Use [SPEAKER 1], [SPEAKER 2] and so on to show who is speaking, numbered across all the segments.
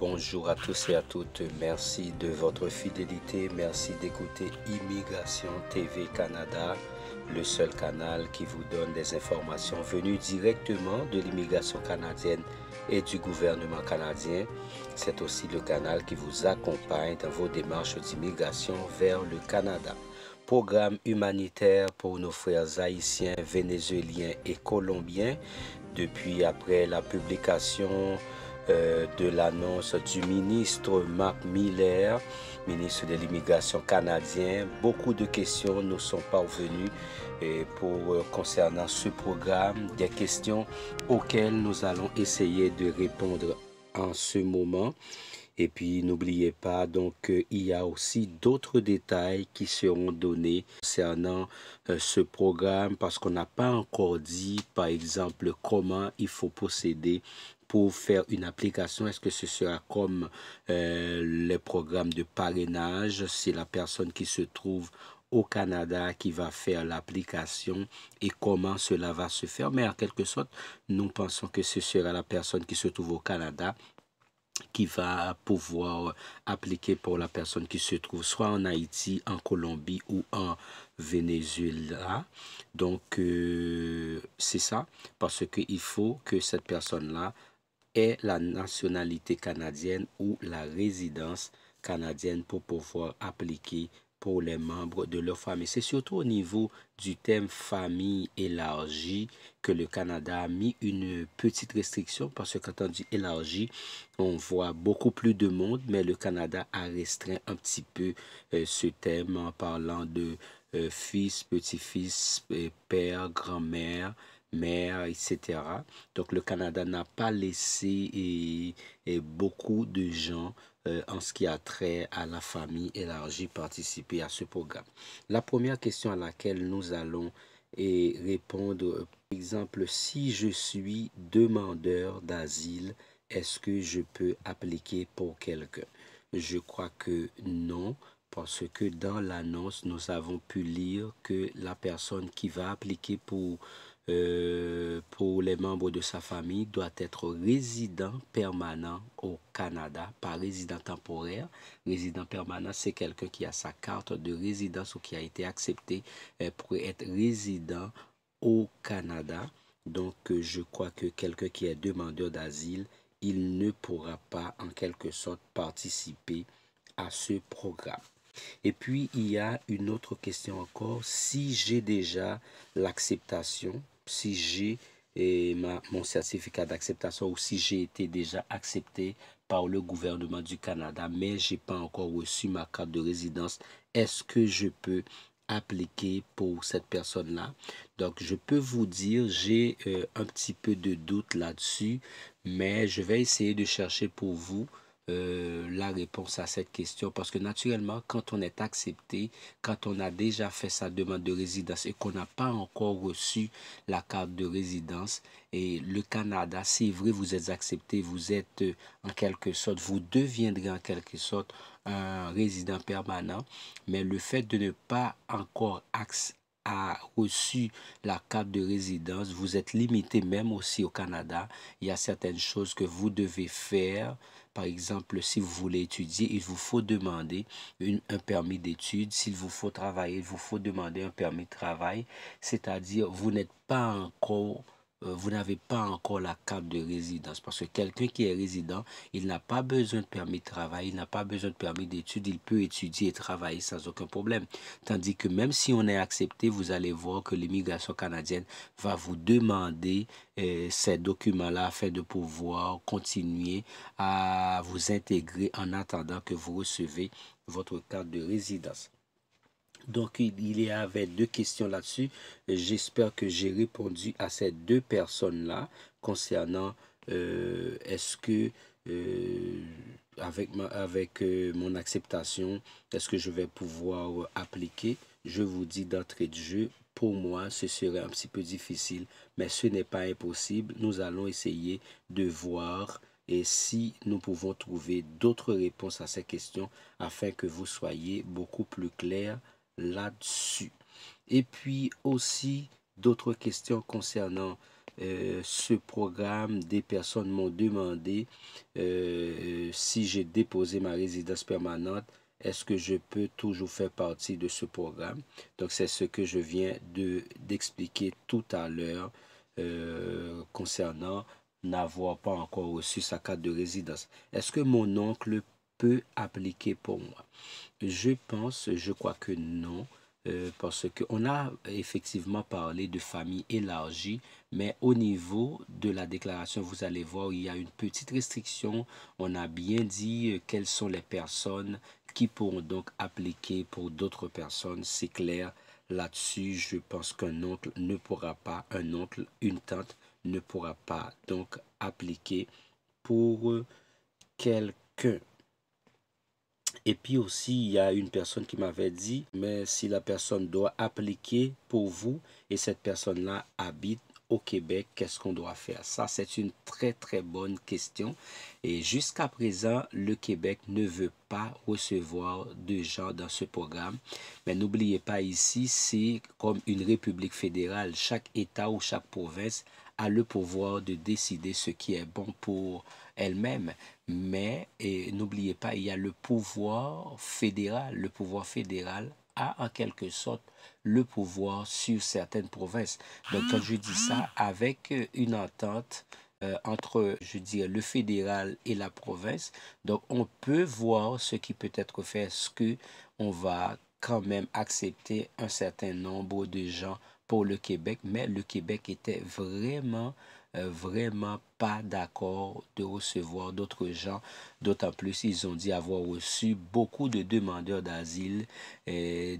[SPEAKER 1] Bonjour à tous et à toutes. Merci de votre fidélité. Merci d'écouter Immigration TV Canada, le seul canal qui vous donne des informations venues directement de l'immigration canadienne et du gouvernement canadien. C'est aussi le canal qui vous accompagne dans vos démarches d'immigration vers le Canada programme humanitaire pour nos frères haïtiens, vénézuéliens et colombiens. Depuis après la publication euh, de l'annonce du ministre Mark Miller, ministre de l'immigration canadien. Beaucoup de questions nous sont parvenues et pour, euh, concernant ce programme, des questions auxquelles nous allons essayer de répondre en ce moment. Et puis n'oubliez pas donc euh, il y a aussi d'autres détails qui seront donnés concernant ce programme parce qu'on n'a pas encore dit par exemple comment il faut procéder pour faire une application, est-ce que ce sera comme euh, les le programme de parrainage, c'est la personne qui se trouve au Canada qui va faire l'application et comment cela va se faire. Mais en quelque sorte, nous pensons que ce sera la personne qui se trouve au Canada qui va pouvoir appliquer pour la personne qui se trouve soit en Haïti, en Colombie ou en Venezuela. Donc, euh, c'est ça, parce qu'il faut que cette personne-là est la nationalité canadienne ou la résidence canadienne pour pouvoir appliquer pour les membres de leur famille. C'est surtout au niveau du thème famille élargie que le Canada a mis une petite restriction parce que quand on dit élargie, on voit beaucoup plus de monde, mais le Canada a restreint un petit peu euh, ce thème en parlant de euh, fils, petits fils euh, père, grand-mère, mère, etc. Donc le Canada n'a pas laissé beaucoup de gens euh, en ce qui a trait à la famille élargie participer à ce programme. La première question à laquelle nous allons répondre, euh, par exemple, si je suis demandeur d'asile, est-ce que je peux appliquer pour quelqu'un Je crois que non, parce que dans l'annonce, nous avons pu lire que la personne qui va appliquer pour euh, pour les membres de sa famille doit être résident permanent au Canada, pas résident temporaire. Résident permanent, c'est quelqu'un qui a sa carte de résidence ou qui a été accepté euh, pour être résident au Canada. Donc, euh, je crois que quelqu'un qui est demandeur d'asile, il ne pourra pas en quelque sorte participer à ce programme. Et puis, il y a une autre question encore. Si j'ai déjà l'acceptation si j'ai mon certificat d'acceptation ou si j'ai été déjà accepté par le gouvernement du Canada, mais je n'ai pas encore reçu ma carte de résidence. Est-ce que je peux appliquer pour cette personne-là. Donc, je peux vous dire, j'ai euh, un petit peu de doute là-dessus, mais je vais essayer de chercher pour vous euh, la réponse à cette question parce que naturellement, quand on est accepté, quand on a déjà fait sa demande de résidence et qu'on n'a pas encore reçu la carte de résidence, et le Canada, c'est vrai, vous êtes accepté, vous êtes euh, en quelque sorte, vous deviendrez en quelque sorte un résident permanent, mais le fait de ne pas encore avoir a reçu la carte de résidence, vous êtes limité même aussi au Canada. Il y a certaines choses que vous devez faire, par exemple, si vous voulez étudier, il vous faut demander un permis d'études. S'il vous faut travailler, il vous faut demander un permis de travail. C'est-à-dire, vous n'êtes pas encore euh, vous n'avez pas encore la carte de résidence. Parce que quelqu'un qui est résident, il n'a pas besoin de permis de travail, il n'a pas besoin de permis d'études, il peut étudier et travailler sans aucun problème. Tandis que même si on est accepté, vous allez voir que l'immigration canadienne va vous demander euh, ces documents-là afin de pouvoir continuer à vous intégrer en attendant que vous recevez votre carte de résidence. Donc, il y avait deux questions là-dessus. J'espère que j'ai répondu à ces deux personnes-là concernant euh, est-ce que euh, avec, ma, avec euh, mon acceptation, est-ce que je vais pouvoir appliquer Je vous dis d'entrée de jeu, pour moi, ce serait un petit peu difficile, mais ce n'est pas impossible. Nous allons essayer de voir et si nous pouvons trouver d'autres réponses à ces questions afin que vous soyez beaucoup plus clairs là-dessus. Et puis aussi d'autres questions concernant euh, ce programme, des personnes m'ont demandé euh, si j'ai déposé ma résidence permanente, est-ce que je peux toujours faire partie de ce programme. Donc c'est ce que je viens d'expliquer tout à l'heure euh, concernant n'avoir pas encore reçu sa carte de résidence. Est-ce que mon oncle appliquer pour moi Je pense, je crois que non. Euh, parce parce qu'on a effectivement parlé de famille élargie, mais au niveau de la déclaration, vous allez voir, il y a une petite restriction. On a bien dit euh, quelles sont les personnes qui pourront donc appliquer pour d'autres personnes, c'est clair. Là-dessus, je pense qu'un oncle ne pourra pas, un oncle, une tante ne pourra pas donc appliquer pour euh, quelqu'un. Et puis aussi, il y a une personne qui m'avait dit, mais si la personne doit appliquer pour vous et cette personne-là habite au Québec, qu'est-ce qu'on doit faire Ça, c'est une très très bonne question. Et jusqu'à présent, le Québec ne veut pas recevoir de gens dans ce programme. Mais n'oubliez pas ici, c'est comme une république fédérale. Chaque État ou chaque province a le pouvoir de décider ce qui est bon pour elle-même. Mais n'oubliez pas, il y a le pouvoir fédéral. Le pouvoir fédéral a en quelque sorte le pouvoir sur certaines provinces. Donc quand je dis ça, avec une entente euh, entre, je dire, le fédéral et la province, donc on peut voir ce qui peut être fait, ce que on va quand même accepter un certain nombre de gens pour le Québec, mais le Québec était vraiment, euh, vraiment pas d'accord de recevoir d'autres gens. D'autant plus, ils ont dit avoir reçu beaucoup de demandeurs d'asile et,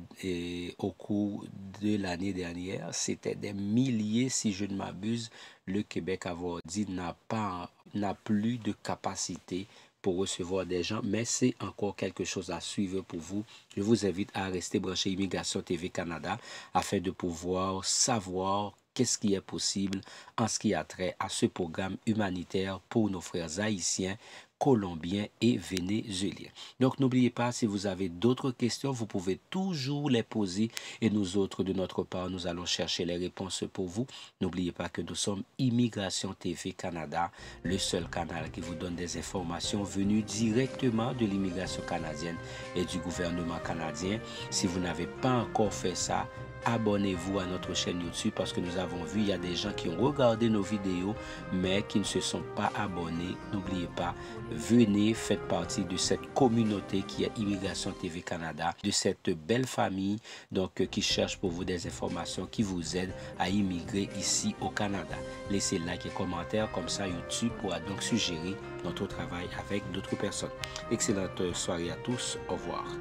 [SPEAKER 1] au cours de l'année dernière. C'était des milliers, si je ne m'abuse. Le Québec, avoir dit, n'a pas, n'a plus de capacité pour recevoir des gens, mais c'est encore quelque chose à suivre pour vous. Je vous invite à rester branché Immigration TV Canada afin de pouvoir savoir qu'est-ce qui est possible en ce qui a trait à ce programme humanitaire pour nos frères haïtiens, Colombien et Vénézuélien. Donc n'oubliez pas, si vous avez d'autres questions, vous pouvez toujours les poser et nous autres, de notre part, nous allons chercher les réponses pour vous. N'oubliez pas que nous sommes Immigration TV Canada, le seul canal qui vous donne des informations venues directement de l'immigration canadienne et du gouvernement canadien. Si vous n'avez pas encore fait ça, abonnez-vous à notre chaîne YouTube parce que nous avons vu, il y a des gens qui ont regardé nos vidéos, mais qui ne se sont pas abonnés. N'oubliez pas, venez, faites partie de cette communauté qui est Immigration TV Canada, de cette belle famille donc, euh, qui cherche pour vous des informations qui vous aident à immigrer ici au Canada. Laissez like et commentaire, comme ça YouTube pourra donc suggérer notre travail avec d'autres personnes. Excellente soirée à tous, au revoir.